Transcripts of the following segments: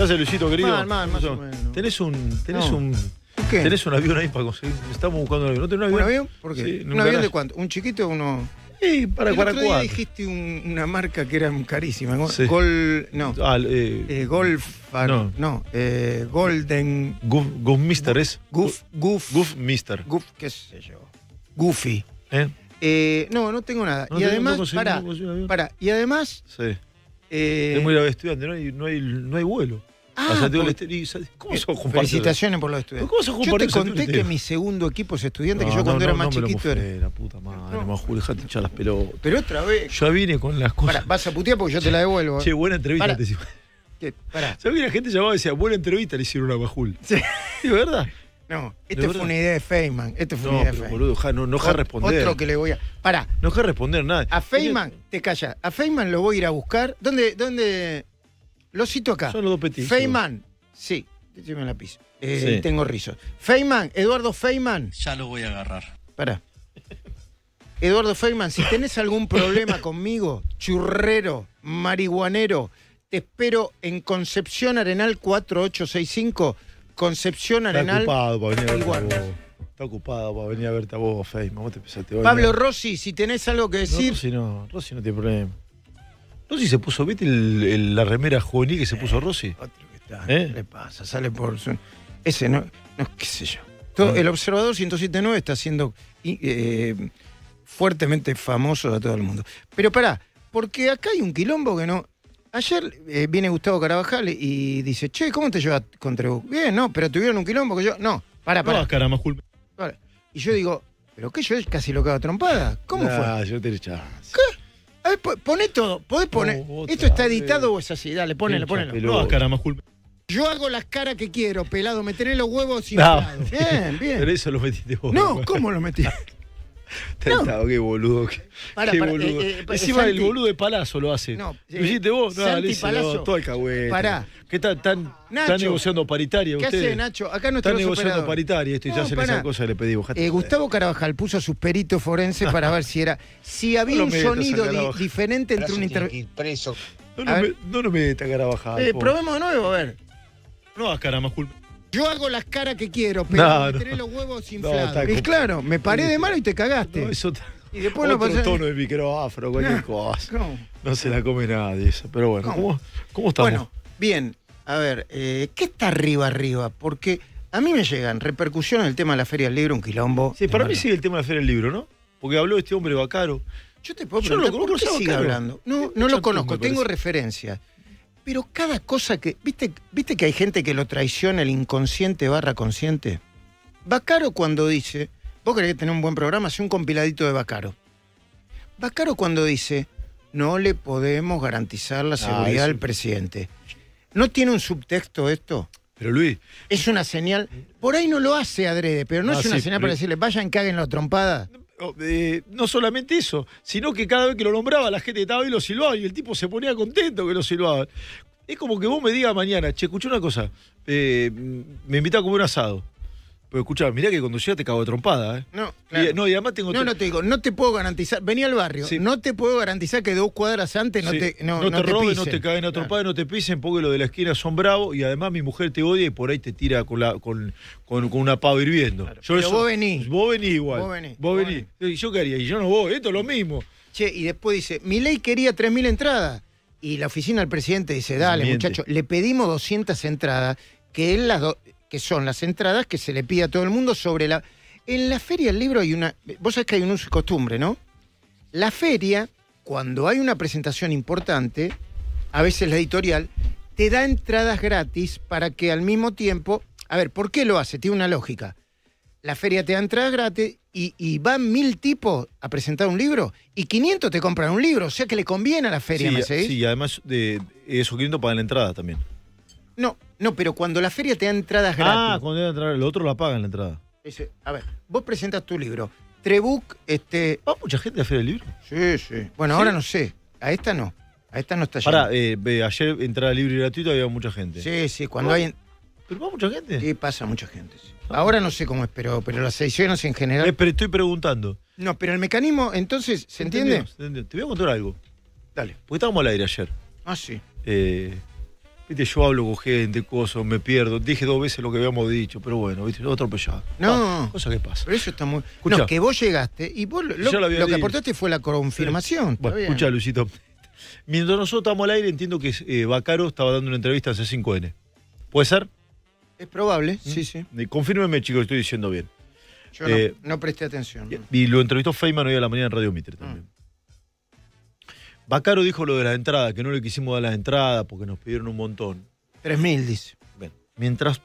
¿Qué haces, Luisito, querido? Mal, mal, más o menos. Tenés un. Tenés un. ¿Qué? ¿Tenés un avión ahí para conseguir? Estamos buscando un avión. ¿No tenés un ¿Un avión? ¿Por qué? un avión de cuánto? ¿Un chiquito o uno? Sí, para, El para otro día dijiste un- una marca que era carísima. Sí. Gol. No. Ah, eh, golf. Ah, no. eh, Golden. Goof, Goof Mister es. Goof. Goof. Goof Mister. Goof. ¿Qué sé yo? Goofy. ¿eh? Eh, no, no tengo nada. y además, para, para. Y además. Sí. eh, muy muy ir estudiante, no hay, no hay, no hay vuelo. Ah, ¿Cómo eh, sos Felicitaciones por los estudiantes. Yo te conté que mi segundo equipo es estudiante, que yo cuando era más chiquito era. La puta madre, dejate echar las pelotas. Pero otra vez. Yo vine con las cosas. vas a putear porque yo te la devuelvo. Che, eh. buena entrevista te ¿Sabes que la gente llamaba y decía, buena entrevista le hicieron a bajul. Sí. verdad? No, esta fue una idea de Feynman. Este fue no, una idea de Boludo, no, no responder. Otro que le voy a. Pará. No deja responder nada. A Feynman, te calla. A Feynman lo voy a ir a buscar. ¿Dónde, dónde, lo cito acá. Son los dos petitos. Feynman, sí, déjeme la eh, Tengo rizos. Feynman, Eduardo Feynman. Ya lo voy a agarrar. para Eduardo Feynman, si tenés algún problema conmigo, churrero, marihuanero, te espero en Concepción Arenal 4865. Concepción Arenal. Está ocupado para venir a verte a vos. Está ocupado para venir a verte Pablo Rossi, si tenés algo que decir. Rossi no, Rossi no tiene problema. No sé si se puso, ¿viste la remera juvenil que se puso eh, Rossi? que ¿Eh? ¿qué le pasa? Sale por Ese no, no, qué sé yo. Todo, ah. el observador 1079 está siendo eh, fuertemente famoso a todo el mundo. Pero pará, porque acá hay un quilombo que no. Ayer viene Gustavo Carabajal y dice, che, ¿cómo te llevas con vos? Bien, no, pero tuvieron un quilombo que yo. No, pará, pará. No, Y yo digo, ¿pero qué? Yo casi lo cago trompada. ¿Cómo fue? fue? Yo te echaba. A poné todo. Podés poner. Oh, ¿Esto está editado o es así? Dale, ponelo, ponelo. No, yo hago las caras que quiero, pelado. Meteré los huevos sin No. Bien, bien. Pero eso lo metiste vos. No, ¿cómo lo metiste? Tentado, no. qué boludo. Qué, boludo. Eh, eh, eh el boludo de palazo lo hace. No, ¿Lo hiciste vos? No, Santi dice, Palazzo. No, Pará. ¿Qué tal? Tan, están negociando paritaria ¿Qué ustedes? Nacho? Acá no Están negociando paritario paritaria esto y ya hacen esa cosa que le pedí. Eh, Gustavo Carabajal puso a sus peritos forenses para ver si era. Si había un sonido diferente entre un intervención. No, no, me, no, Carabajal. Eh, probemos de nuevo, a ver. No hagas cara culpa. Yo hago las caras que quiero, pero me los huevos inflados. claro, me paré de mano y te cagaste. y después Otro tono de microafro, cualquier No se la come nadie eso. Pero bueno, ¿cómo, está? estamos? Bueno, bien. A ver, eh, ¿qué está arriba arriba? Porque a mí me llegan repercusiones el tema de la Feria del Libro, un quilombo. Sí, para mí sigue el tema de la Feria del Libro, ¿no? Porque habló este hombre Bacaro. Yo te puedo preguntar, ¿por qué sigue hablando? No, no lo conozco, tengo referencias. Pero cada cosa que. ¿Viste, ¿Viste que hay gente que lo traiciona el inconsciente barra consciente? Bacaro cuando dice. Vos querés tener un buen programa, hace un compiladito de Bacaro. Bacaro cuando dice. No le podemos garantizar la ah, seguridad al presidente. ¿No tiene un subtexto esto? Pero Luis. Es una señal. Por ahí no lo hace adrede, pero no es una señal para decirle, vayan, caguen la trompada no solamente eso, sino que cada vez que lo nombraba la gente estaba ahí y lo silbaba y el tipo se ponía contento que lo silbaba. Es como que vos me digas mañana, che, escucha una cosa, eh, me invita a comer un asado. Pero escuchá, mirá que cuando llega te cago de trompada, ¿eh? No, claro. no, y además tengo... No, te digo, no te puedo garantizar... Vení al barrio, no te puedo garantizar que dos cuadras antes no te No, no, te, roben, no te caen a trompada, no. te pisen, porque lo de la esquina son bravos, y además mi mujer te odia y por ahí te tira con, la, con, con, una pava hirviendo. Yo Pero vos venís. Vos venís igual. Vos venís. Vos venís. Yo qué haría, y yo no voy, esto es lo mismo. Che, y después dice, mi ley quería 3.000 entradas. Y la oficina del presidente dice, dale, muchacho, le pedimos 200 entradas, que él las que son las entradas que se le pide a todo el mundo sobre la... En la feria del libro hay una... Vos sabés que hay un uso y costumbre, ¿no? La feria, cuando hay una presentación importante, a veces la editorial, te da entradas gratis para que al mismo tiempo... A ver, ¿por qué lo hace? Tiene una lógica. La feria te da entradas gratis y, van mil tipos a presentar un libro y 500 te compran un libro, o sea que le conviene a la feria, sí, ¿me Sí, además de, de esos 500 pagan la entrada también. No, no, pero cuando la feria te da entradas ah, gratis. Ah, cuando te da entradas, el otro la en la entrada. a ver, vos presentas tu libro. Trebuk, este. ¿Va ah, mucha gente a la feria del libro? Sí, sí. Bueno, ahora no sé. A esta no. A esta no está llena. Pará, eh, ayer entrada libre y había mucha gente. Sí, sí, cuando hay. ¿Pero va mucha gente? Sí, pasa mucha gente. Ahora no sé cómo es, pero, las ediciones en general. Eh, pero estoy preguntando. No, pero el mecanismo, entonces, ¿se entiende? se entiende. Te voy a contar algo. Dale. Porque estábamos al aire ayer. Ah, sí. Eh, yo hablo con gente, cosas, me pierdo. Dije dos veces lo que habíamos dicho, pero bueno, viste, atropellado. No. cosa que pasa. Pero eso está muy. no, que vos llegaste y vos lo, que aportaste fue la confirmación. escucha, Luisito. Mientras nosotros estamos al aire, entiendo que eh, Bacaro estaba dando una entrevista en C5N. ¿Puede ser? Es probable, ¿Mm? sí, sí. Eh, confírmeme, chicos, estoy diciendo bien. Yo eh, no, presté atención. Y, lo entrevistó Feynman hoy a la mañana en Radio Mitre mm. también. Bacaro dijo lo de la entrada, que no le quisimos dar la entrada porque nos pidieron un montón. 3.000, dice. mientras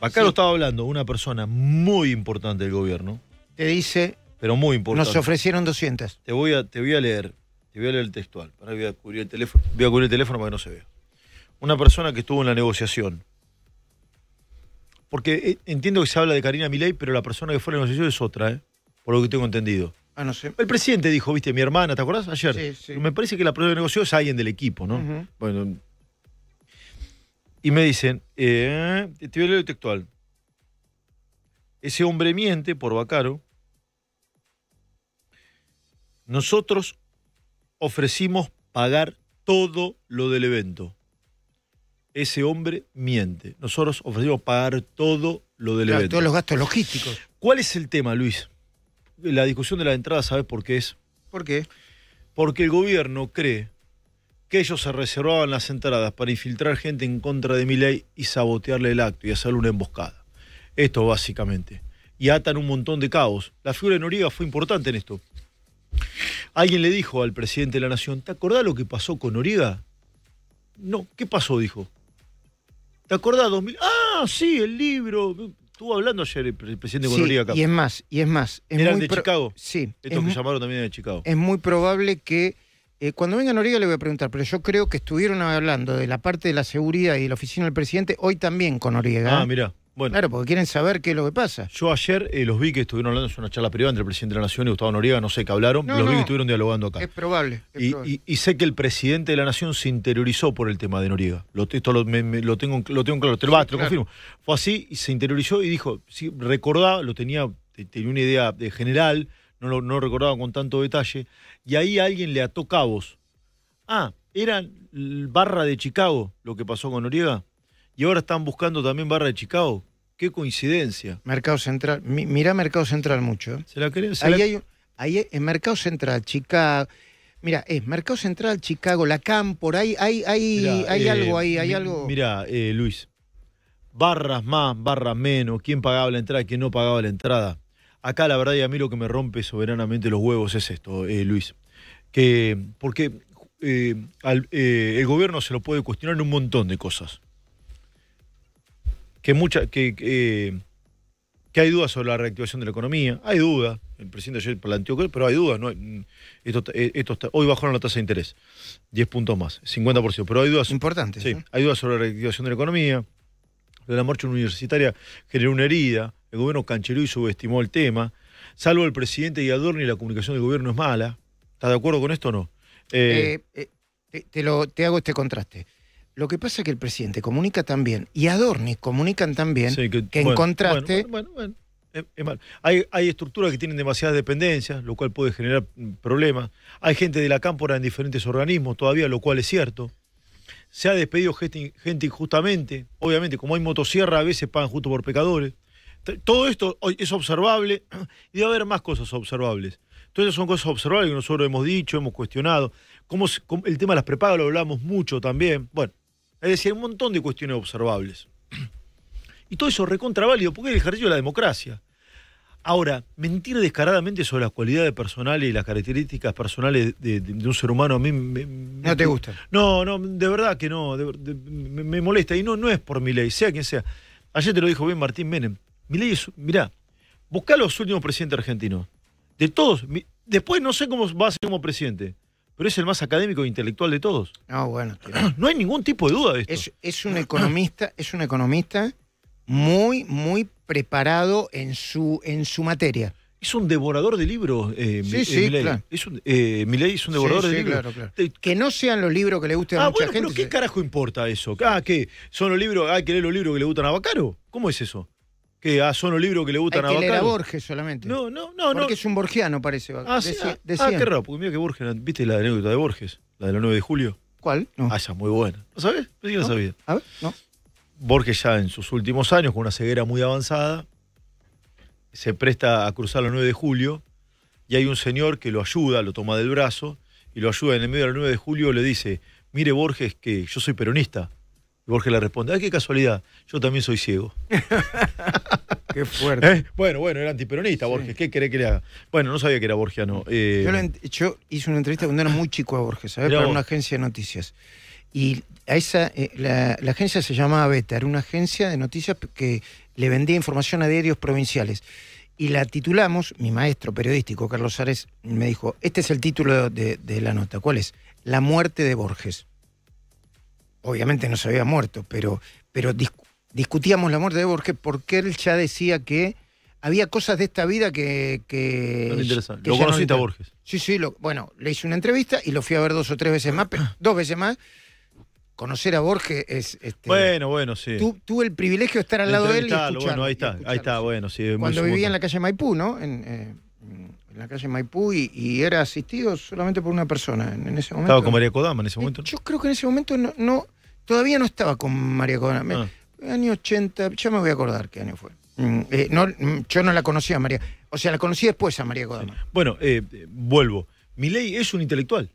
Bacaro estaba hablando, una persona muy importante del gobierno. Te dice... Pero muy importante. Nos ofrecieron 200. Te voy a, leer, te voy a leer el textual. para voy a cubrir el teléfono, voy a cubrir el teléfono para que no se vea. Una persona que estuvo en la negociación. Porque eh, entiendo que se habla de Karina Milei, pero la persona que fue a la negociación es otra, ¿eh? por lo que tengo entendido. Ah, el presidente dijo, viste, mi hermana, ¿te acordás? Ayer. Me parece que la prueba de negocio es alguien del equipo, ¿no? Bueno. Y me dicen, eh, te voy Ese hombre miente por Bacaro. Nosotros ofrecimos pagar todo lo del evento. Ese hombre miente. Nosotros ofrecimos pagar todo lo del evento. Todos los gastos logísticos. ¿Cuál es el tema, Luis? la discusión de la entrada, ¿sabes por qué es? ¿Por qué? Porque el gobierno cree que ellos se reservaban las entradas para infiltrar gente en contra de mi ley y sabotearle el acto y hacerle una emboscada. Esto básicamente. Y atan un montón de caos. La figura de Noriega fue importante en esto. Alguien le dijo al presidente de la Nación, ¿te acordás lo que pasó con Noriega? No, ¿qué pasó? Dijo. ¿Te acordás? 2000? Ah, sí, el libro. Estuvo hablando ayer el presidente sí, acá. Y es más, y es más. Es de Chicago? Sí. Estos que llamaron también de Chicago. Es muy probable que. Eh, cuando venga Noriega le voy a preguntar, pero yo creo que estuvieron hablando de la parte de la seguridad y de la oficina del presidente hoy también con Noriega. Ah, ¿eh? mira claro, porque quieren saber qué es lo que pasa. Yo ayer eh, los vi que estuvieron hablando, En una charla privada entre el presidente de la Nación y Gustavo Noriega, no sé qué hablaron, los vi que estuvieron dialogando acá. Es probable. y, sé que el presidente de la Nación se interiorizó por el tema de Noriega. esto lo, tengo, lo claro, te lo, confirmo. Fue así, y se interiorizó y dijo, sí, recordaba, lo tenía, tenía una idea general, no lo no recordaba con tanto detalle, y ahí alguien le ató cabos. Ah, ¿era barra de Chicago lo que pasó con Noriega? y ahora están buscando también Barra de Chicago. Qué coincidencia. Mercado Central, mira Mercado Central mucho. ¿eh? Se la ahí, Hay, en Mercado Central, Chicago. Mira, es Mercado Central, Chicago, la por hay, hay, hay, hay eh, algo ahí, hay algo. Mira, eh, Luis, barras más, barras menos, quién pagaba la entrada, quién no pagaba la entrada. Acá la verdad y a mí lo que me rompe soberanamente los huevos es esto, Luis. Que, porque el gobierno se lo puede cuestionar en un montón de cosas que, mucha, que, hay dudas sobre la reactivación de la economía. Hay dudas. El presidente ayer planteó que, pero hay dudas. No, esto, eh, hoy bajaron la tasa de interés. 10 puntos más, 50%. Pero hay dudas. Importante. Sí, hay dudas sobre la reactivación de la economía. La marcha universitaria generó una herida. El gobierno cancheló y subestimó el tema. Salvo el presidente y la comunicación del gobierno es mala. ¿Estás de acuerdo con esto o no? Eh, eh, te, lo, te hago este contraste. Lo que pasa es que el presidente comunica tan bien y Adorni comunican también que, en contraste. Hay, estructuras que tienen demasiadas dependencias, lo cual puede generar mm, problemas. Hay gente de la cámpora en diferentes organismos todavía, lo cual es cierto. Se ha despedido gente, injustamente. Obviamente, como hay motosierra, a veces pagan justo por pecadores. Todo esto es observable y debe haber más cosas observables. Entonces son cosas observables que nosotros hemos dicho, hemos cuestionado. el tema de las prepagas lo hablamos mucho también. Bueno, es decir, un montón de cuestiones observables. Y todo eso recontraválido, porque es el ejercicio de la democracia. Ahora, mentir descaradamente sobre las cualidades personales y las características personales de, un ser humano a mí no te gusta. No, no, de verdad que no, me, molesta y no no es por mi ley, sea quien sea. Ayer te lo dijo bien Martín Menem. Mi ley es, mirá, buscá los últimos presidentes argentinos. De todos, después no sé cómo va a ser como presidente pero es el más académico e intelectual de todos. No, bueno. No hay ningún tipo de duda de esto. Es, un economista, es un economista muy, muy preparado en su, en su materia. Es un devorador de libros, eh, sí, eh, sí, Es un, eh, es un devorador de libros. Que no sean los libros que le gusten a ah, mucha gente. Pero ¿qué carajo importa eso? Ah, ¿qué? ¿Son los libros? ¿Hay ah, que leer los libros que le gustan a Bacaro? ¿Cómo es eso? que a ah, son los libros que le gustan a a Borges solamente. No, no, no. Porque es un borgiano, parece. Ah, ah, ah qué raro, porque mira que Borges, ¿viste la anécdota de Borges? La de la 9 de julio. ¿Cuál? Ah, ya, muy buena. ¿Lo sabés? Sí, no, sabía. A ver, no. Borges ya en sus últimos años, con una ceguera muy avanzada, se presta a cruzar la 9 de julio y hay un señor que lo ayuda, lo toma del brazo y lo ayuda en el medio de la 9 de julio, le dice, mire Borges que yo soy peronista. Y Borges le responde, ay, qué casualidad, yo también soy ciego. qué fuerte. ¿Eh? Bueno, bueno, era antiperonista Borges, ¿qué querés que le haga? Bueno, no sabía que era borgiano. Eh... Yo, hice una entrevista cuando era muy chico a Borges, a ver, Para una agencia de noticias. Y a esa, eh, la, agencia se llamaba Beta, era una agencia de noticias que le vendía información a diarios provinciales. Y la titulamos, mi maestro periodístico, Carlos Sárez, me dijo, este es el título de la nota, ¿cuál es? La muerte de Borges obviamente no se había muerto, pero, pero discutíamos la muerte de Borges porque él ya decía que había cosas de esta vida que... que ¿Lo conociste a Borges? Sí, sí, bueno, le hice una entrevista y lo fui a ver dos o tres veces más, pero, ah. dos veces más. Conocer a Borges es... Este, bueno, bueno, sí. Tú, tuve el privilegio de estar al lado de él y escucharlo. Bueno, ahí está, ahí está, bueno, sí. Cuando vivía en la calle Maipú, ¿no? En, eh, en la calle Maipú y, era asistido solamente por una persona en, ese momento. ¿Estaba con María Kodama en ese eh, momento? Yo creo que en ese momento no, todavía no estaba con María Kodama. Ah. Año 80, ya me voy a acordar qué año fue. Mm, eh, mm, yo no la conocía a María, o sea, la conocí después a María Kodama. Bueno, eh, vuelvo, mi ley es un intelectual,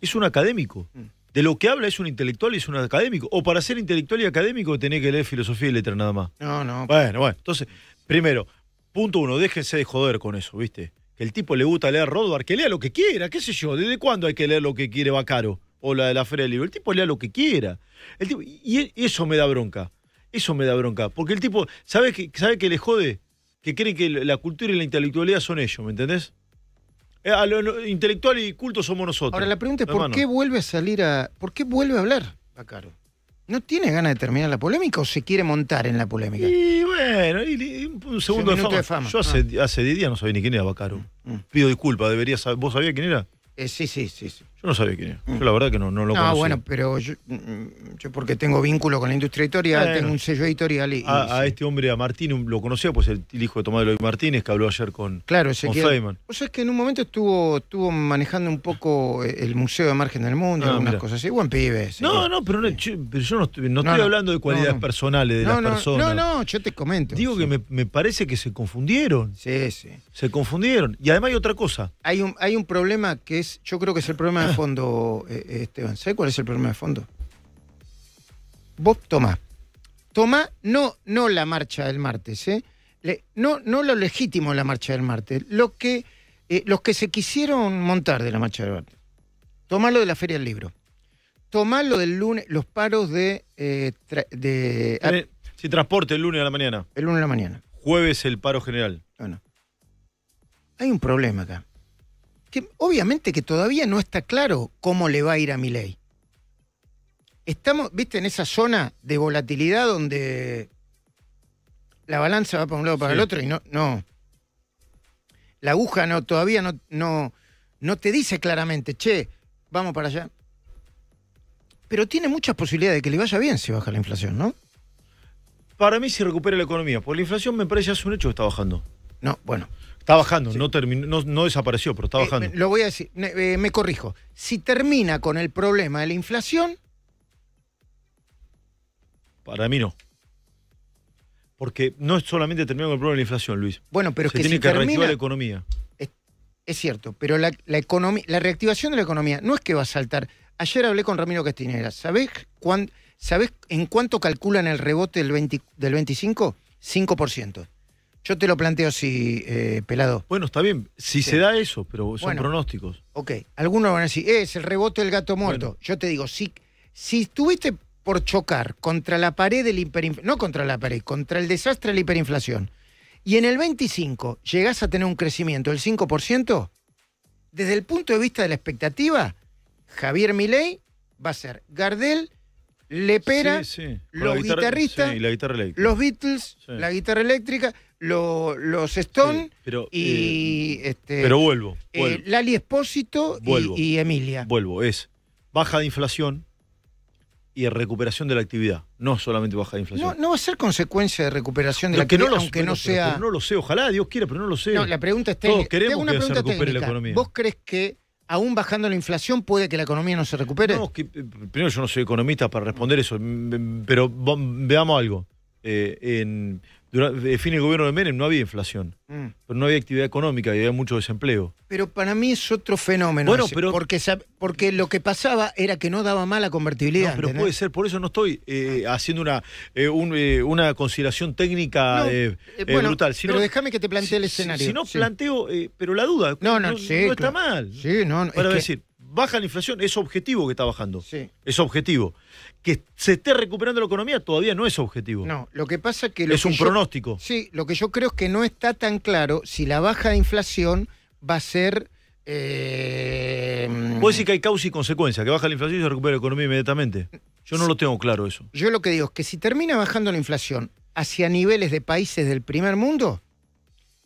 es un académico. Mm. De lo que habla es un intelectual y es un académico. O para ser intelectual y académico tenés que leer filosofía y letra nada más. No, no. Bueno, bueno. Entonces, primero, punto uno, déjense de joder con eso, ¿viste? el tipo le gusta leer Rodbar, que lea lo que quiera, qué sé yo, ¿desde cuándo hay que leer lo que quiere Bacaro? O la de la Feria del Libro. El tipo lea lo que quiera. El y eso me da bronca. Eso me da bronca. Porque el tipo, ¿sabe que, sabe que le jode? Que cree que la cultura y la intelectualidad son ellos, ¿me entendés? Eh, a lo, intelectual y culto somos nosotros. Ahora la pregunta es: ¿por qué vuelve a salir a.? ¿Por qué vuelve a hablar Bacaro? ¿No tiene ganas de terminar la polémica o se quiere montar en la polémica? Y bueno, y, un segundo de fama. Yo hace, ah. hace 10 días no sabía ni quién era Bacaro. Mm, mm. Pido disculpas, debería saber. ¿Vos sabías quién era? Eh, sí, sí, sí. Yo no sabía quién era. Yo mm. la verdad que no, lo conocía. Ah, bueno, pero mm, yo, porque tengo vínculo con la industria editorial, tengo un sello editorial. Y, a, este hombre, a Martín, lo conocía, pues el, hijo de Tomás los Martínez, que habló ayer con, claro, con Feynman. O sea, es que en un momento estuvo, estuvo manejando un poco eh, el Museo de Margen del Mundo, ah, unas cosas así. Buen pibe. no, no, pero, yo, no estoy, hablando de cualidades personales de las personas. No, no, yo te comento. Digo que me, parece que se confundieron. Sí, sí. Se confundieron. Y además hay otra cosa. Hay hay un problema que es, yo creo que es el problema fondo, eh, eh, Esteban? ¿Sabes cuál es el problema de fondo? Vos tomás. Tomá no, no la marcha del martes, ¿eh? no, no lo legítimo la marcha del martes, lo que, eh, los que se quisieron montar de la marcha del martes. Tomá lo de la Feria del Libro. Tomá lo del lunes, los paros de... Eh, de si transporte el lunes a la mañana. El lunes a la mañana. Jueves el paro general. Bueno. Hay un problema acá que obviamente que todavía no está claro cómo le va a ir a mi ley Estamos, viste, en esa zona de volatilidad donde la balanza va para un lado para el otro y no, no. La aguja no, todavía no, no, te dice claramente, che, vamos para allá. Pero tiene muchas posibilidades de que le vaya bien si baja la inflación, ¿no? Para mí se recupera la economía, porque la inflación me parece es un hecho que está bajando. No, bueno. Está bajando, no, desapareció, pero está eh, bajando. lo voy a decir, eh, me corrijo. Si termina con el problema de la inflación. Para mí no. Porque no es solamente terminar con el problema de la inflación, Luis. Bueno, pero es Se que tiene que reactivar la economía. Es, cierto, pero la, la reactivación de la economía no es que va a saltar. Ayer hablé con Ramiro Castinera. ¿Sabés, en cuánto calculan el rebote del, del 25? 5%. Yo te lo planteo así, eh, pelado. Bueno, está bien, si se da eso, pero son pronósticos. Ok, algunos van a decir, eh, es el rebote del gato muerto. Yo te digo, si, si estuviste por chocar contra la pared del hiperinflación, no contra la pared, contra el desastre de la hiperinflación, y en el 25 llegás a tener un crecimiento del 5%, desde el punto de vista de la expectativa, Javier Milei va a ser Gardel, le Pera, los guitarristas, la guitarra los Beatles, la guitarra eléctrica, los Stone pero, y... Eh, este, pero vuelvo. Eh, Lali Espósito y, Emilia. Vuelvo, es baja de inflación y recuperación de la actividad, no solamente baja de inflación. No, va a ser consecuencia de recuperación de la que actividad, no lo, aunque no, sea... no lo sé, ojalá, Dios quiera, pero no lo sé. la pregunta es queremos que se recupere la economía. ¿Vos crees que aún bajando la inflación, puede que la economía no se recupere? Eh, primero yo no soy economista para responder eso, mm, mm, pero veamos algo. Eh, en, durante, fin el gobierno de Menem no había inflación, mm. pero no había actividad económica y había mucho desempleo. Pero para mí es otro fenómeno. porque, porque lo que pasaba era que no daba mala convertibilidad. pero puede ser, por eso no estoy eh, haciendo una, eh, eh, una consideración técnica brutal. pero déjame que te plantee el escenario. Si, no planteo, pero la duda no, está mal. Sí, no, decir baja la inflación, es objetivo que está bajando. Sí. Es objetivo. Que se esté recuperando la economía todavía no es objetivo. No, lo que pasa que... es un pronóstico. Sí, lo que yo creo es que no está tan claro si la baja de inflación va a ser... Eh... Puede decir que hay causa y consecuencia, que baja la inflación y se recupera la economía inmediatamente. Yo no lo tengo claro eso. Yo lo que digo es que si termina bajando la inflación hacia niveles de países del primer mundo,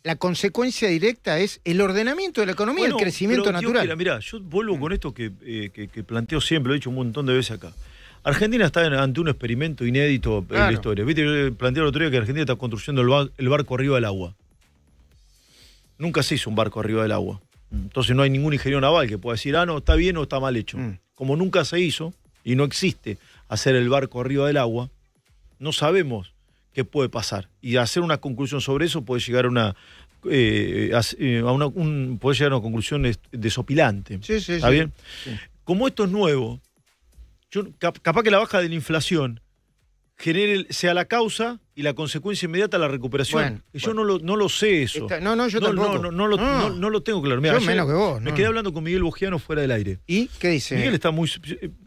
la consecuencia directa es el ordenamiento de la economía, y el crecimiento natural. Mira, yo vuelvo con esto eh, que, planteo siempre, lo he dicho un montón de veces acá. Argentina está ante un experimento inédito en la historia. Viste, yo planteé el otro día que Argentina está construyendo el, barco arriba del agua. Nunca se hizo un barco arriba del agua. Entonces no hay ningún ingeniero naval que pueda decir, ah, no, está bien o está mal hecho. Mm. Como nunca se hizo y no existe hacer el barco arriba del agua, no sabemos ¿Qué puede pasar. Y hacer una conclusión sobre eso puede llegar a una, eh, eh, puede llegar a una conclusión desopilante. Sí, sí, ¿Está bien? Como esto es nuevo, capaz que la baja de la inflación sea la causa y la consecuencia inmediata la recuperación. yo No, lo, no lo sé eso. no, yo ah. No, lo, tengo claro. Mirá, menos que vos. Me quedé hablando con Miguel Bogiano fuera del aire. ¿Y qué dice? Miguel está muy...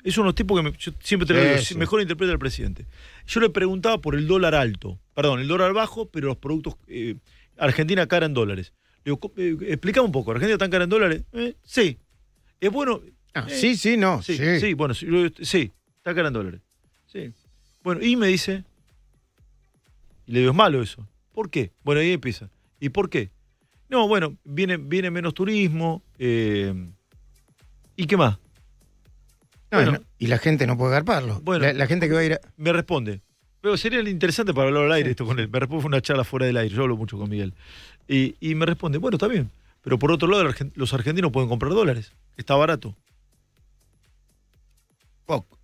Es unos tipos que siempre te mejor interpreta al presidente. Yo le preguntaba por el dólar alto, perdón, el dólar bajo, pero los productos... Eh, Argentina cara en dólares. Le digo, eh, un poco, ¿Argentina está cara en dólares? Eh, sí. Es bueno... Ah, sí, sí, no. Sí, bueno, sí, está cara en dólares. Sí y me dice, y le digo, es malo eso. ¿Por qué? Bueno, ahí empieza. ¿Y por qué? No, bueno, viene, viene menos turismo. Eh, ¿Y qué más? y la gente no puede garparlo. Bueno, la, gente que va a ir Me responde. Pero sería interesante para hablar al aire esto con él. Me responde una charla fuera del aire. Yo hablo mucho con Miguel. y me responde, bueno, está bien. Pero por otro lado, los argentinos pueden comprar dólares. Está barato.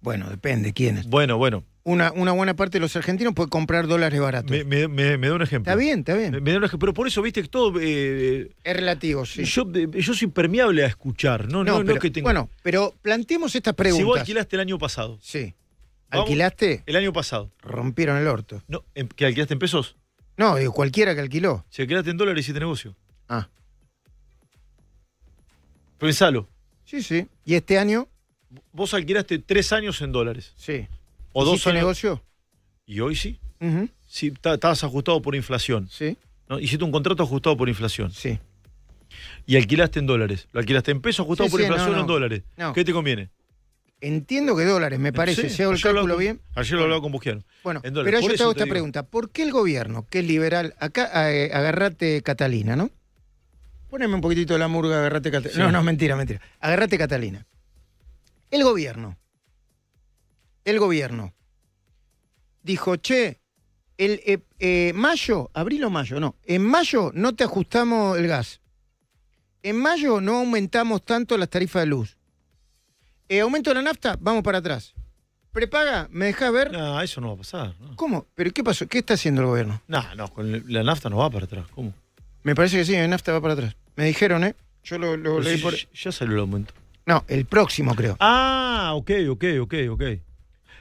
Bueno, depende quién es. Bueno, bueno. Una, buena parte de los argentinos puede comprar dólares baratos. Me, da un ejemplo. Está bien, está bien. Me, un ejemplo. Pero por eso, viste, que todo. Eh, eh, es relativo, sí. Yo, soy impermeable a escuchar, ¿no? No, no, Bueno, pero planteemos estas preguntas. Si vos alquilaste el año pasado. Sí. ¿Alquilaste? El año pasado. Rompieron el orto. No, em, ¿Que alquilaste en pesos? No, cualquiera que alquiló. Si alquilaste en dólares, hiciste negocio. Ah. Pensalo. Sí, sí. ¿Y este año? vos alquilaste tres años en dólares. Sí. ¿O dos años? negocio? Y hoy sí. Sí, estabas ajustado por inflación. Sí. Hiciste un contrato ajustado por inflación. Sí. Y alquilaste en dólares. Lo alquilaste en pesos ajustado por inflación o en dólares. ¿Qué te conviene? Entiendo que dólares, me parece. si hago el cálculo bien. Ayer lo hablaba con Busquiano. Bueno, pero yo te hago esta pregunta. ¿Por qué el gobierno, que es liberal, acá eh, agarrate Catalina, ¿no? Poneme un poquitito de la murga, agarrate Catalina. No, no, mentira, mentira. Agarrate Catalina. El gobierno. El gobierno. Dijo, che, el, eh, eh, mayo, abril o mayo, no. En mayo no te ajustamos el gas. En mayo no aumentamos tanto las tarifas de luz. Eh, aumento de la nafta, vamos para atrás. Prepaga, me deja ver. No, eso no va a pasar. ¿Cómo? ¿Pero qué pasó? ¿Qué está haciendo el gobierno? No, no, la nafta no va para atrás. ¿Cómo? Me parece que sí, la nafta va para atrás. Me dijeron, ¿eh? Yo lo, leí por. Ya salió el aumento. No, el próximo creo. Ah, ok, ok, ok, ok.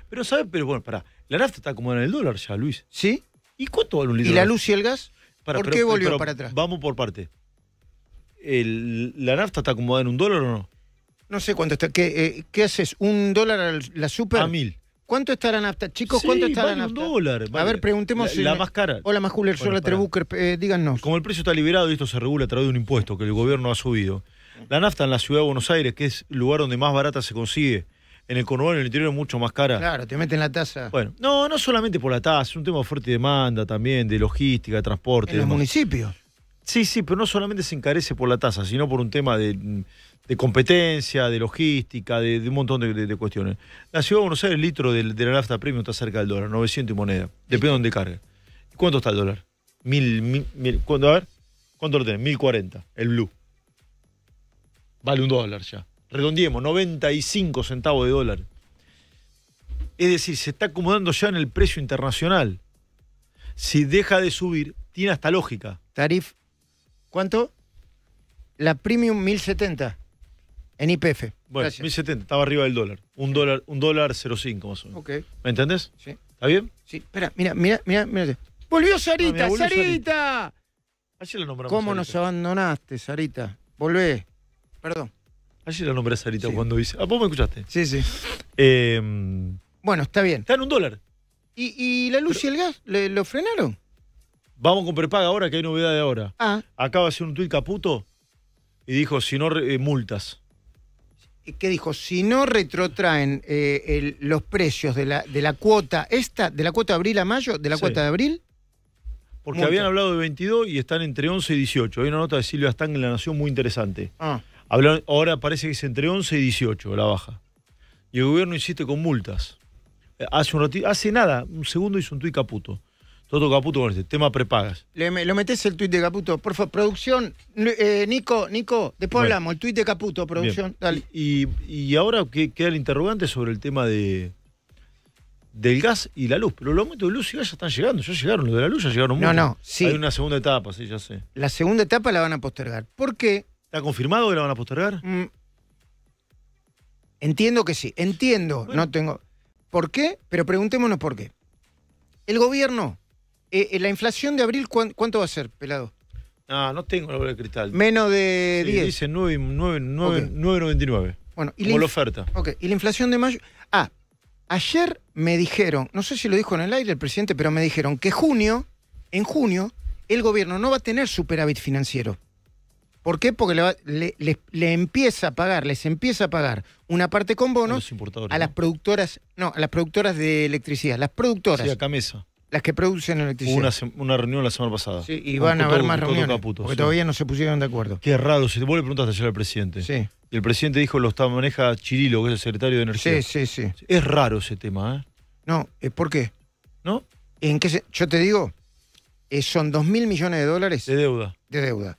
Pero, ¿sabes? Pero bueno, pará. La nafta está como en el dólar ya, Luis. ¿Sí? ¿Y cuánto vale un litro? ¿Y la luz y el gas? ¿Por qué eh, volvió para atrás? Vamos por parte. ¿La nafta está acomodada en un dólar o no? No sé cuánto está. ¿Qué, eh, qué haces? ¿Un dólar a la super? A mil. ¿Cuánto está la nafta? Chicos, ¿cuánto está la nafta? un dólar. A ver, preguntemos. La, la más cara. Hola, más el bueno, la eh, díganos. Como el precio está liberado y esto se regula a través de un impuesto que el gobierno ha subido, la nafta en la ciudad de Buenos Aires, que es el lugar donde más barata se consigue, en el conurbano, en el interior es mucho más cara. Claro, te meten la tasa. Bueno, no, no solamente por la tasa, es un tema de fuerte demanda también, de logística, de transporte. En los municipios. Sí, sí, pero no solamente se encarece por la tasa, sino por un tema de, competencia, de logística, de, un montón de, cuestiones. La ciudad de Buenos Aires, el litro de, la nafta premium está cerca del dólar, 900 y moneda, depende de dónde cargue. cuánto está el dólar? Mil, a ver, ¿cuánto lo tenés? 1040, el blue vale un dólar ya. Redondiemos, 95 centavos de dólar. Es decir, se está acomodando ya en el precio internacional. Si deja de subir, tiene hasta lógica. Tarif, ¿cuánto? La Premium 1070 en IPF. Bueno, 1070, estaba arriba del dólar. Un dólar, un dólar 05 más o menos. ¿Me entendés? Sí. ¿Está bien? Sí, espera, mira, mira, mira, ah, ¡Volvió Sarita! ¡Sarita! ¿Cómo nos abandonaste, Sarita? Volvé. Perdón. Ayer la nombré a Sarita cuando dice. Ah, vos me escuchaste. Sí, sí. Em, bueno, está bien. Está en un dólar. ¿Y, la luz y el gas? ¿Lo frenaron? Vamos con prepaga ahora, que hay novedad de ahora. Ah. Acaba de hacer un tuit caputo y dijo, si no, eh, multas. ¿Qué dijo? Si no retrotraen eh, los precios de la, de la cuota esta, de la cuota de abril a mayo, de la cuota de abril, porque habían hablado de 22 y están entre 11 y 18. Hay una nota de Silvia Stang en La Nación muy interesante. Ah ahora parece que es entre 11 y 18 la baja. Y el gobierno insiste con multas. Eh, hace un hace nada, un segundo hizo un tuit Caputo. Todo Caputo con este tema prepagas. lo metes el tuit de Caputo. Por favor, producción. Eh, Nico, Nico, después hablamos. El tuit de Caputo, producción. Y, y, ahora queda el interrogante sobre el tema de del gas y la luz. Pero los aumentos de luz y gas ya están llegando. Ya llegaron. Los de la luz ya llegaron. No, no. Sí. Hay una segunda etapa, sí, ya sé. La segunda etapa la van a postergar. ¿Por qué? ¿Está confirmado que la van a postergar? Mm. Entiendo que sí, entiendo, no tengo... ¿Por qué? Pero preguntémonos por qué. El gobierno, eh, eh, la inflación de abril, ¿cuánto va a ser, pelado? Ah, no tengo la bola de cristal. Menos de 10. Dice 9,99. Bueno, como la, oferta. Ok, y la inflación de mayo. Ah, ayer me dijeron, no sé si lo dijo en el aire el presidente, pero me dijeron que junio, en junio, el gobierno no va a tener superávit financiero. ¿Por qué? Porque le, empieza a pagar, les empieza a pagar una parte con bonos a, las productoras, no, a las productoras de electricidad, las productoras. Las que producen electricidad. Una, una reunión la semana pasada. Sí, y van a haber más reuniones. porque todavía no se pusieron de acuerdo. Qué raro, si vos le preguntar ayer al presidente. Sí. el presidente dijo lo está, maneja Chirilo, que es el secretario de Energía. Sí, sí, sí. Es raro ese tema, ¿eh? No, eh, ¿por qué? ¿No? ¿En qué se, yo te digo, eh, son dos mil millones de dólares. De deuda. De deuda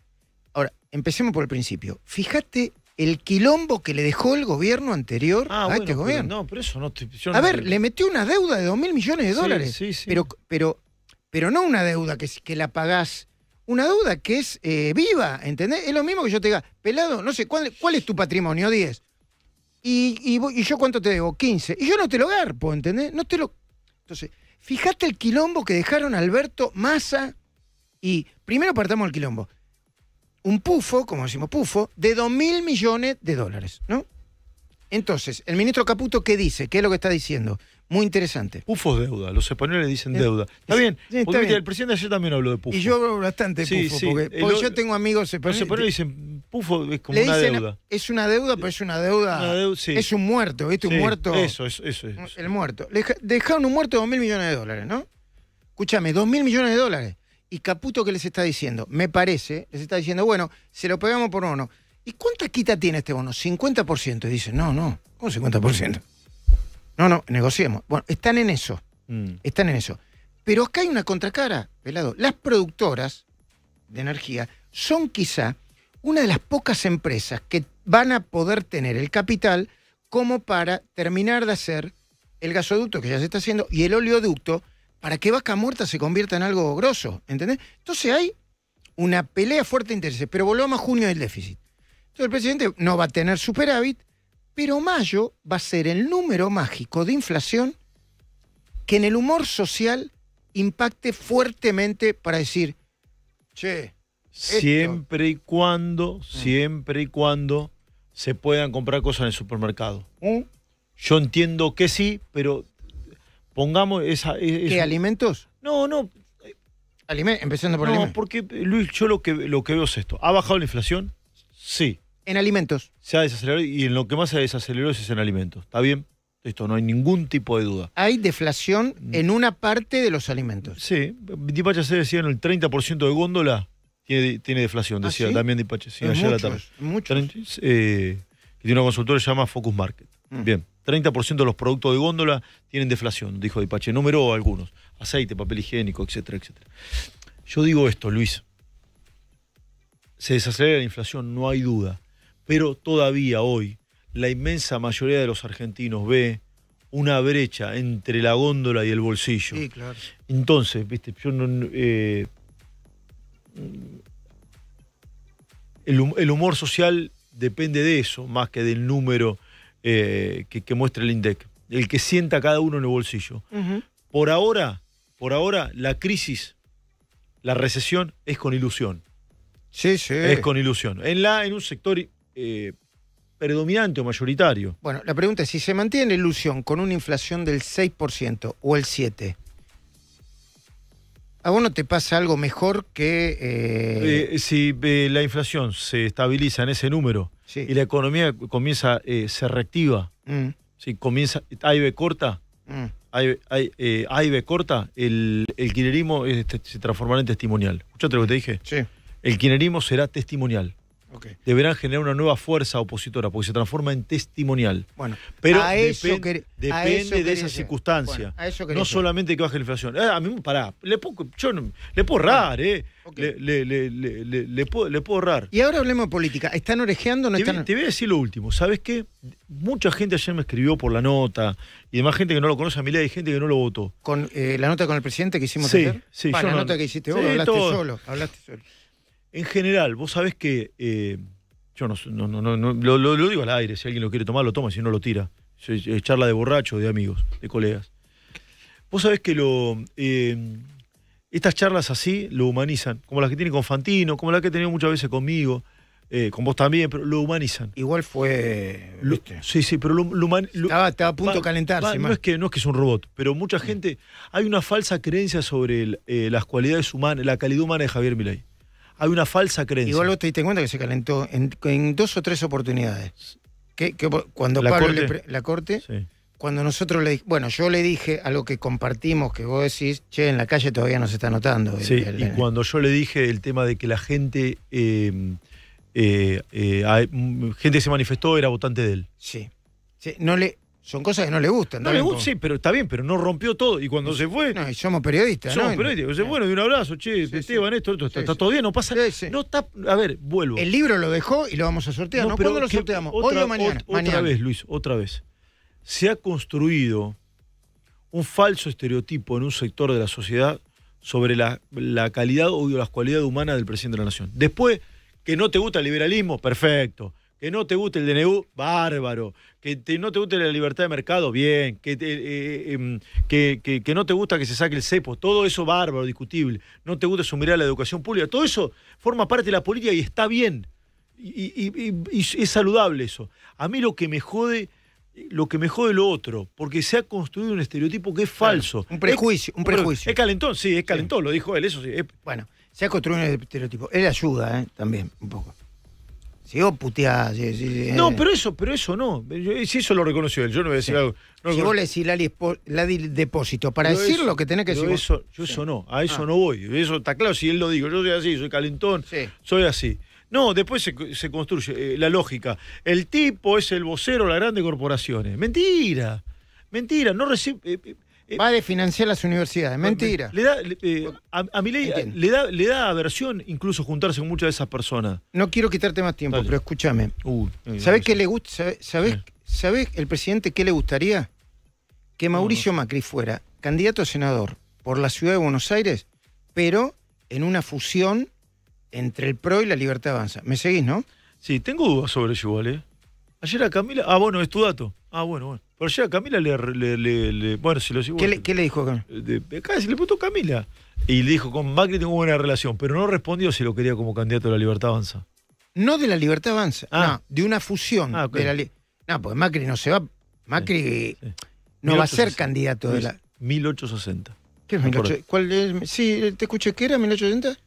empecemos por el principio. Fíjate el quilombo que le dejó el gobierno anterior ah, a este gobierno. no, eso no A ver, le metió una deuda de 2 mil millones de dólares. Sí, sí, Pero, pero, pero no una deuda que, que la pagás. Una deuda que es eh, viva, ¿entendés? Es lo mismo que yo te diga, pelado, no sé, ¿cuál, cuál es tu patrimonio? 10. Y, yo cuánto te debo? 15. Y yo no te lo garpo, ¿entendés? No te lo. Entonces, fíjate el quilombo que dejaron Alberto Massa y. Primero partamos el quilombo un pufo, como decimos pufo, de 2.000 mil millones de dólares, ¿no? Entonces, el ministro Caputo, ¿qué dice? ¿Qué es lo que está diciendo? Muy interesante. Pufo es deuda, los españoles dicen eh, deuda. Está bien, bien. el presidente ayer también habló de pufo. Y yo hablo bastante pufo, porque, yo tengo amigos españoles. Los españoles dicen pufo es como una deuda. Es una deuda, pero es una deuda. es un muerto, ¿viste? un muerto. Eso, eso, eso, El muerto. Dejaron un muerto de 2 mil millones de dólares, ¿no? Escúchame, 2 mil millones de dólares. Y Caputo, ¿qué les está diciendo? Me parece, les está diciendo, bueno, se lo pagamos por bono. ¿Y cuánta quita tiene este bono? 50%. Y dicen, no, no, ¿cómo 50%? No, no, negociemos. Bueno, están en eso. Mm. Están en eso. Pero acá hay una contracara, pelado. Las productoras de energía son quizá una de las pocas empresas que van a poder tener el capital como para terminar de hacer el gasoducto que ya se está haciendo y el oleoducto para que Vaca Muerta se convierta en algo grosso, ¿entendés? Entonces hay una pelea fuerte de intereses, pero volvamos a junio del déficit. Entonces el presidente no va a tener superávit, pero mayo va a ser el número mágico de inflación que en el humor social impacte fuertemente para decir, che, siempre y cuando, siempre y cuando se puedan comprar cosas en el supermercado. Mm. Yo entiendo que sí, pero pongamos esa... E, ¿Qué, alimentos? No, no. empezando por no, porque Luis, yo lo que, lo que veo es esto. ¿Ha bajado la inflación? Sí. ¿En alimentos? Se ha desacelerado y en lo que más se ha es en alimentos. ¿Está bien? Esto no hay ningún tipo de duda. Hay deflación mm. en una parte de los alimentos. Sí, se decía en el 30% de góndola tiene, deflación, ¿Ah, decía también Dipache. sí, ayer la tarde. Muchos. Eh, tiene una consultora que se llama Focus Market. Mm. Bien. 30% de los productos de góndola tienen deflación, dijo Dipache. Número algunos. Aceite, papel higiénico, etcétera, etcétera. Yo digo esto, Luis. Se desacelera la inflación, no hay duda. Pero todavía hoy la inmensa mayoría de los argentinos ve una brecha entre la góndola y el bolsillo. Sí, claro. Entonces, viste, yo no... Eh, el humor social depende de eso, más que del número eh, que, muestra muestre el INDEC, el que sienta cada uno en el bolsillo. Por ahora, por ahora, la crisis, la recesión es con ilusión. Sí, sí. Es con ilusión. En, la, en un sector eh, predominante o mayoritario. Bueno, la pregunta es, si se mantiene la ilusión con una inflación del 6% o el 7%, ¿A vos no te pasa algo mejor que...? Eh, si la inflación se estabiliza en ese número y la economía comienza, eh, se reactiva. si mm. Sí, comienza, B corta, mm. hay, eh, hay, B corta, el, el este, se transformará en testimonial. ¿Escuchaste lo que te dije? Sí. El kinerismo será testimonial deberán generar una nueva fuerza opositora, porque se transforma en testimonial. Bueno, pero a depende de esa circunstancias circunstancia. no solamente que baje la inflación. Eh, a mí, me pará, le puedo, yo le puedo ahorrar, ¿eh? Le, le, le, puedo, ahorrar. Y ahora hablemos de política. ¿Están orejeando o no te voy a decir lo último. ¿Sabes qué? Mucha gente ayer me escribió por la nota y demás gente que no lo conoce a mi ley, hay gente que no lo votó. ¿Con eh, la nota con el presidente que hicimos sí, Sí, la nota que hiciste vos, Hablaste solo en general, vos sabés que. Eh, yo no, lo, digo al aire. Si alguien lo quiere tomar, lo toma. Si no, lo tira. Es charla de borracho, de amigos, de colegas. Vos sabés que lo. Em, estas charlas así lo humanizan, como las que tiene con Fantino, como las que he tenido muchas veces conmigo. Eh, con vos también, pero lo humanizan. Igual fue. sí, sí, pero lo, estaba, a punto de calentarse. no, es que, no es que es un robot, pero mucha gente. Hay una falsa creencia sobre eh, las cualidades humanas, la calidad humana de Javier Milei hay una falsa creencia. Igual vos te diste cuenta que se calentó en, dos o tres oportunidades. Que, cuando la corte, la corte sí. cuando nosotros le bueno, yo le dije algo que compartimos que vos decís, che, en la calle todavía no se está notando. sí, y cuando yo le dije el tema de que la gente em, eh, eh, mm, gente se manifestó era votante de él. Sí. sí no le son cosas que no le gustan. No le gustan, sí, pero está bien, pero no rompió todo. Y cuando se fue. No, y somos periodistas. Somos periodistas. bueno, de un abrazo, che, este Esteban, sí. esto, esto, está, todo bien, no pasa. No A ver, vuelvo. El libro lo dejó y lo vamos a sortear. No, ¿no? lo sorteamos? Hoy o mañana. Otra vez, Luis, otra vez. Se ha construido un falso estereotipo en un sector de la sociedad sobre la, la calidad o las cualidades humanas del presidente de la nación. Después, que no te gusta el liberalismo, perfecto que no te guste el DNU, bárbaro. Que no te guste la libertad de mercado, bien. Eh, eh, em, que, que, no te gusta que se saque el cepo, todo eso bárbaro, discutible. No te gusta sumir a la educación pública, todo eso forma parte de la política y está bien. Y, es saludable eso. A mí lo que me jode, lo que me jode lo otro, porque se ha construido un estereotipo que es falso. un prejuicio, un prejuicio. Es calentón, sí, es calentón, lo dijo él, eso sí. Bueno, se ha construido un estereotipo. Él ayuda, ¿eh? también, un poco. No, eh. pero eso, pero eso no. Si eso lo reconoció él, yo no voy a decir algo. si vos le decís la Depósito, para decir lo que tenés que decir. yo eso no, a eso ah. no voy. Eso está claro si él lo digo. Yo soy así, soy calentón, soy así. No, después se, construye eh, la lógica. El tipo es el vocero de las grandes corporaciones. Mentira. Mentira, no recibe. Eh, eh, Va a financiar las universidades, mentira. Eh, a, mi ley le da, le aversión incluso juntarse con muchas de esas personas. No quiero quitarte más tiempo, pero escúchame. ¿Sabes eh, ¿Sabés qué le gusta? Sabés, el presidente qué le gustaría? Que Mauricio Macri fuera candidato a senador por la ciudad de Buenos Aires, pero en una fusión entre el PRO y la Libertad Avanza. ¿Me seguís, no? Sí, tengo dudas sobre eso igual, Ayer a Camila. Ah, bueno, es tu dato. Ah, bueno, bueno. Por allá Camila le, Bueno, si lo sigo. ¿Qué le, dijo Camila? acá se le puso Camila. Y le dijo, con Macri tengo buena relación, pero no respondió si lo quería como candidato de la Libertad Avanza. No de la Libertad Avanza, ah. no, de una fusión. Ah, de la no, porque Macri no se va. Macri no va a ser candidato de la. 1860. ¿Qué es 1860? ¿Cuál es? Sí, te escuché, que era 1860?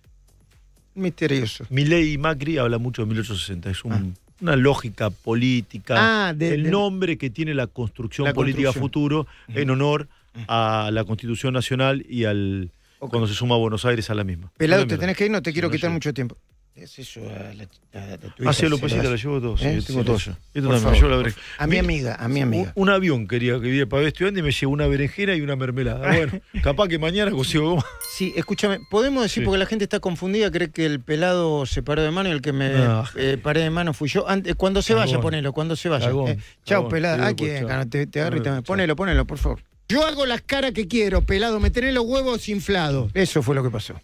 Misterioso. Milei y Macri habla mucho de 1860, es un. Ah una lógica política, ah, el nombre que tiene la construcción política futuro en honor a la Constitución Nacional y al cuando se suma a Buenos Aires a la misma. Pelado, te tenés que ir, no te quiero quitar mucho tiempo a ah, lo llevo todo. ¿Eh? Sí, tengo todo eso A mi eh, amiga, a mi amiga. Un, avión quería que viera para estudiante y me llevo una berenjera y una mermelada. Bueno, capaz que mañana consigo Sí, escúchame, podemos decir, porque la gente está confundida, cree que el pelado se paró de mano y el que me eh, paré de mano fui yo. Antes, cuando se vaya, ponelo, cuando se vaya. chao, pelado. aquí, ah, te, te agarro y Ponelo, ponelo, por favor. Yo hago las caras que quiero, pelado, me tenés los huevos inflados. Eso fue lo que pasó.